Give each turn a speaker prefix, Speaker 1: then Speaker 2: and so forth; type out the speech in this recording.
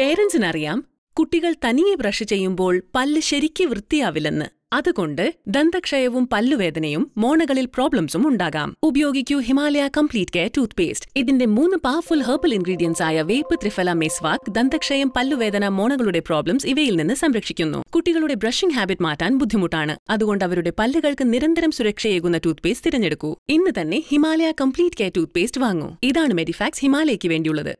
Speaker 1: പേരൻസിനറിയാം കുട്ടികൾ തനിയെ ബ്രഷ് ചെയ്യുമ്പോൾ പല്ല് ശരിക്ക് വൃത്തിയാവില്ലെന്ന് അതുകൊണ്ട് ദന്തക്ഷയവും പല്ലുവേദനയും മോണകളിൽ പ്രോബ്ലംസും ഉണ്ടാകാം ഉപയോഗിക്കൂ Himalaya complete care toothpaste ഇതിന്റെ മൂന്ന് പവർഫുൾ ഹെർബൽ ഇൻഗ്രീഡിയൻസ് ആയ വേപ്പ് ത്രിഫല മെസ്വാക് ദന്തക്ഷയം പല്ലുവേദന മോണകളുടെ പ്രോബ്ലംസ് ഇവയിൽ നിന്ന് സംരക്ഷിക്കുന്നു കുട്ടികളുടെ ബ്രഷിംഗ് ഹാബിറ്റ് മാറ്റാൻ ബുദ്ധിമുട്ടാണ് അതുകൊണ്ട് അവരുടെ പല്ലുകൾക്ക് നിരന്തരം സുരക്ഷയേകുന്ന ടൂത്ത് പേസ്റ്റ് തിരഞ്ഞെടുക്കൂ ഇന്ന് തന്നെ Himalaya complete care toothpaste വാങ്ങൂ ഇതാണ് മെഡിഫാക്സ് ഹിമാലയയ്ക്ക് വേണ്ടിയുള്ളത്